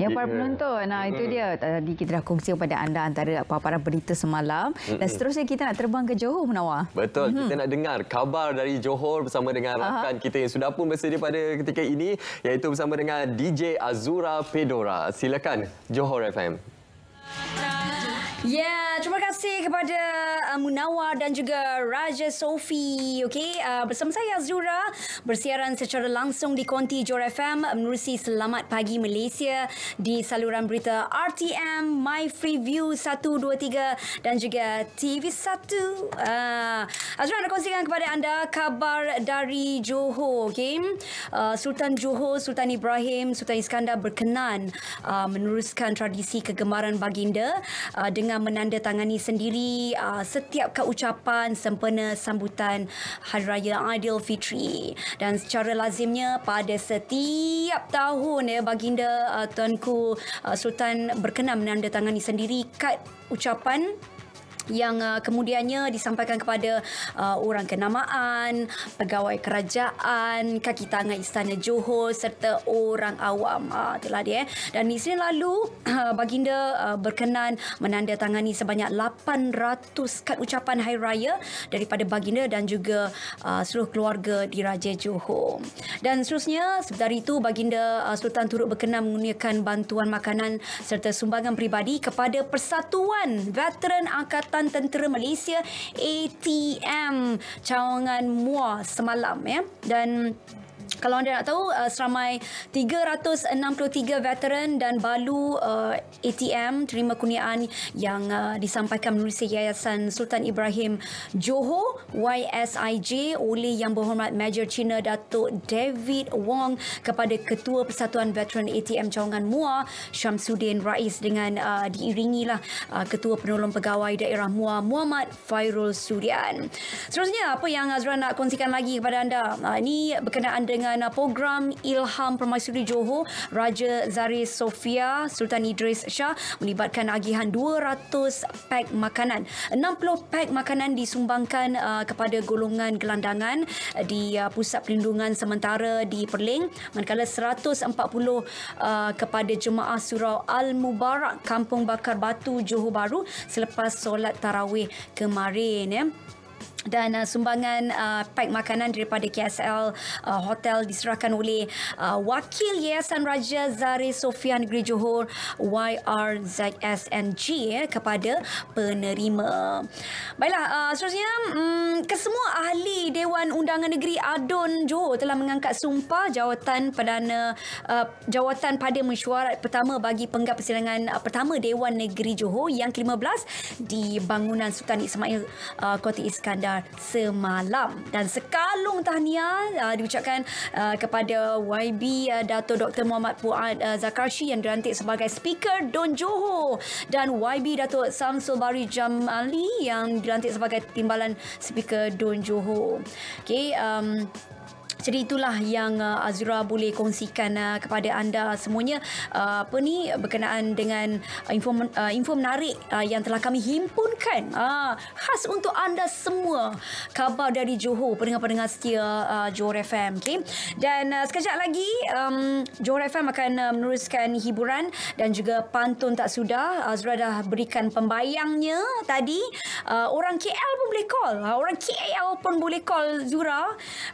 Yang para penonton, nah, itu dia. Eh, tadi kita dah kongsi kepada anda antara paparan berita semalam. Dan seterusnya kita nak terbang ke Johor, Munawar. Betul. Mm -hmm. Kita nak dengar kabar dari Johor bersama dengan rakan kita yang sudah pun bersedia pada ketika ini. Iaitu bersama dengan DJ Azura Pedora. Silakan, Johor FM. Johor FM. Ya, yeah, terima kasih kepada uh, Munawar dan juga Raja Sofi. okay, uh, bersama saya Azura bersiaran secara langsung di Konti Jor FM menerusi Selamat Pagi Malaysia di saluran berita RTM, My Free View 123 dan juga TV1. Uh, Azura nak kongsikan kepada anda kabar dari Johor. okay, uh, Sultan Johor, Sultan Ibrahim, Sultan Iskandar berkenan uh, meneruskan tradisi kegemaran baginda uh, dengan tengah menandatangani sendiri uh, setiap kat ucapan sempena sambutan Hari Raya Aidilfitri dan secara lazimnya pada setiap tahun ya baginda uh, tuanku uh, sultan berkenan menandatangani sendiri kad ucapan yang uh, kemudiannya disampaikan kepada uh, orang kenamaan, pegawai kerajaan, kaki tangan istana Johor serta orang awam. Uh, itulah dia. Eh. Dan di sini lalu uh, baginda uh, berkenan menandatangani sebanyak 800 kad ucapan hari raya daripada baginda dan juga uh, seluruh keluarga di Raja Johor. Dan seterusnya dari itu baginda uh, Sultan turut berkenan mengurniakan bantuan makanan serta sumbangan peribadi kepada Persatuan Veteran Angkatan Pasukan Tentera Malaysia ATM cawangan MUA semalam ya dan kalau anda nak tahu, uh, seramai 363 veteran dan balu uh, ATM terima kurniaan yang uh, disampaikan melalui Yayasan Sultan Ibrahim Johor YSIJ oleh Yang Berhormat Major China Datuk David Wong kepada Ketua Persatuan Veteran ATM Cawangan MUA Syamsuddin Rais dengan uh, diiringilah uh, Ketua Penolong Pegawai Daerah MUA Muhammad Fairul Sudian. Seterusnya, apa yang Azra nak kongsikan lagi kepada anda? Uh, ini berkenaan dengan dengan program Ilham Permaisuri Johor, Raja Zaris Sofia, Sultan Idris Shah melibatkan agihan 200 pak makanan. 60 pak makanan disumbangkan uh, kepada golongan gelandangan uh, di uh, Pusat Perlindungan Sementara di Perling, manakala 140 kepada Jemaah Surau Al-Mubarak, Kampung Bakar Batu, Johor Baru selepas solat tarawih kemarin. Eh dan uh, sumbangan uh, pak makanan daripada KSL uh, Hotel diserahkan oleh uh, Wakil Yayasan Raja Zari Sofian Negeri Johor YRZSNG eh, ya, kepada penerima. Baiklah, uh, seterusnya um, kesemua ahli Dewan Undangan Negeri ADUN Johor telah mengangkat sumpah jawatan Perdana uh, jawatan pada mesyuarat pertama bagi penggap persidangan uh, pertama Dewan Negeri Johor yang ke-15 di bangunan Sultan Ismail uh, Kota Iskandar Ahad semalam dan sekalung tahniah uh, diucapkan uh, kepada YB uh, Dato Dr Muhammad Puan uh, Zakarshi yang dilantik sebagai speaker Don Johor dan YB Dato Sam Bari Jamali yang dilantik sebagai timbalan speaker Don Johor. Okey um, jadi itulah yang uh, Azura boleh kongsikan uh, kepada anda semuanya uh, apa ni berkenaan dengan uh, info uh, info menarik uh, yang telah kami himpunkan uh, khas untuk anda semua khabar dari Johor pendengar-pendengar setia uh, Johor FM okay? dan uh, sekejap lagi um, Johor FM akan uh, meneruskan hiburan dan juga pantun tak sudah Azura dah berikan pembayangnya tadi uh, orang KL pun boleh call uh, orang KL pun boleh call Azura.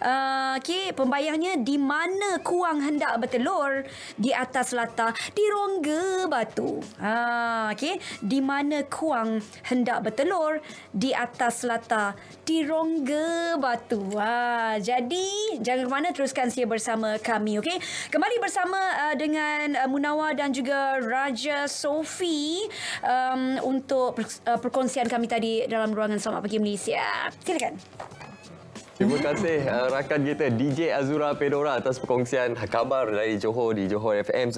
uh, okay? pendek pembayangnya di mana kuang hendak bertelur di atas lata di rongga batu ha okey di mana kuang hendak bertelur di atas lata di rongga batu ha jadi jangan ke mana teruskan sia bersama kami okey kembali bersama uh, dengan uh, Munawar dan juga Raja Sofi um, untuk per- uh, perkongsian kami tadi dalam ruangan selamat pagi Malaysia silakan Terima kasih uh, rakan kita DJ Azura Pedora atas perkongsian khabar dari Johor di Johor FM.